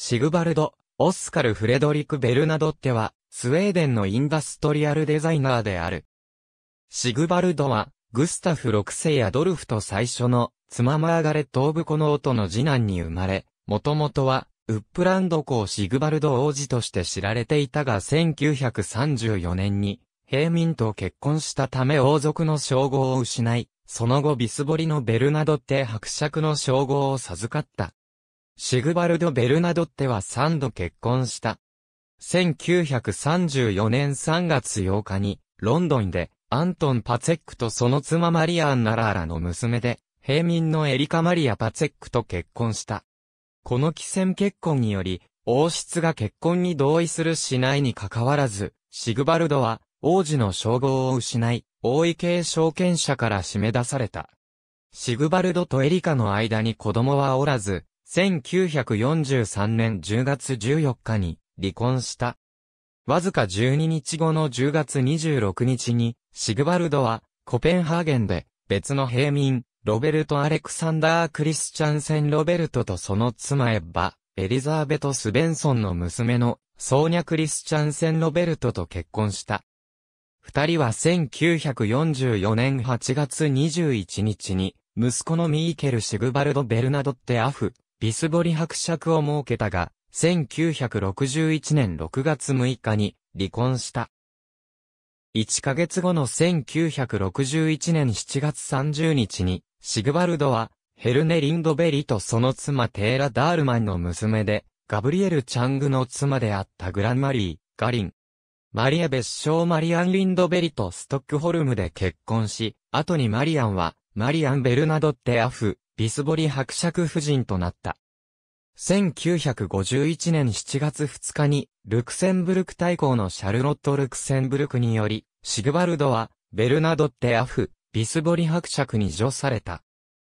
シグバルド、オスカル・フレドリク・ベルナドッテは、スウェーデンのインダストリアルデザイナーである。シグバルドは、グスタフ6世やドルフと最初の、妻マーガレット・オブコの音の次男に生まれ、もともとは、ウップランド公シグバルド王子として知られていたが1934年に、平民と結婚したため王族の称号を失い、その後ビスボリのベルナドって伯爵の称号を授かった。シグバルド・ベルナドッテは3度結婚した。1934年3月8日に、ロンドンで、アントン・パツェックとその妻マリアン・ナラーラの娘で、平民のエリカ・マリア・パツェックと結婚した。この寄選結婚により、王室が結婚に同意するしないにかかわらず、シグバルドは、王子の称号を失い、王位系証券者から締め出された。シグバルドとエリカの間に子供はおらず、1943年10月14日に離婚した。わずか12日後の10月26日に、シグバルドはコペンハーゲンで別の平民、ロベルト・アレクサンダー・クリスチャンセン・ロベルトとその妻エッバ、エリザーベト・スベンソンの娘のソーニャ・クリスチャンセン・ロベルトと結婚した。二人は1944年8月21日に、息子のミーケル・シグバルド・ベルナドッテ・アフ、ビスボリ伯爵を設けたが、1961年6月6日に離婚した。1ヶ月後の1961年7月30日に、シグバルドは、ヘルネ・リンドベリとその妻テーラ・ダールマンの娘で、ガブリエル・チャングの妻であったグランマリー、ガリン。マリア別称マリアン・リンドベリとストックホルムで結婚し、後にマリアンは、マリアン・ベルナドッテ・アフ、ビスボリ伯爵夫人となった。1951年7月2日に、ルクセンブルク大公のシャルロット・ルクセンブルクにより、シグバルドは、ベルナドッテ・アフ、ビスボリ伯爵に除された。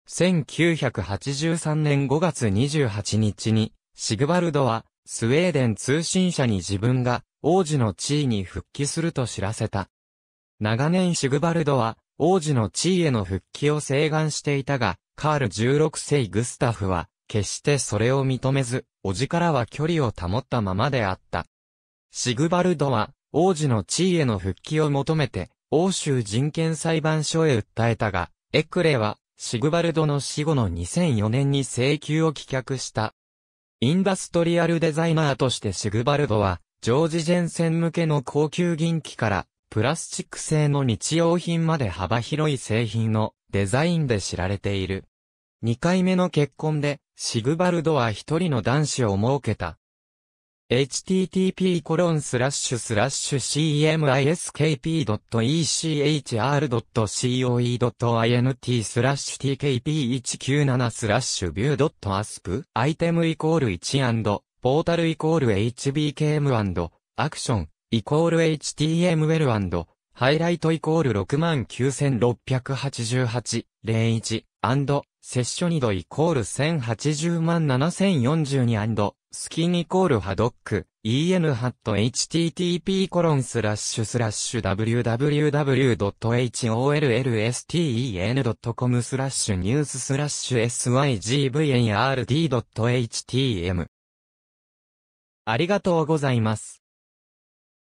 1983年5月28日に、シグバルドは、スウェーデン通信社に自分が、王子の地位に復帰すると知らせた。長年シグバルドは、王子の地位への復帰を請願していたが、カール16世グスタフは、決してそれを認めず、叔父からは距離を保ったままであった。シグバルドは、王子の地位への復帰を求めて、欧州人権裁判所へ訴えたが、エクレは、シグバルドの死後の2004年に請求を棄却した。インダストリアルデザイナーとしてシグバルドは、ジョージ・ジェンセン向けの高級銀器から、プラスチック製の日用品まで幅広い製品のデザインで知られている。2回目の結婚で、シグバルドは一人の男子を設けた。http://cmiskp.echr.coe.int tkp197 スラッシュビュー .asp アイテムイコール1ポータルイコール hbkm& アクションイコール html& ハイライトイコール69688-01、アンド、セッショニドイコール1080 7042アンド、スキンイコールハドック、en ハット http コロンスラッシュスラッシュ www.hollsten.com スラッシュニューススラッシュ sygvnrd.htm ありがとうございます。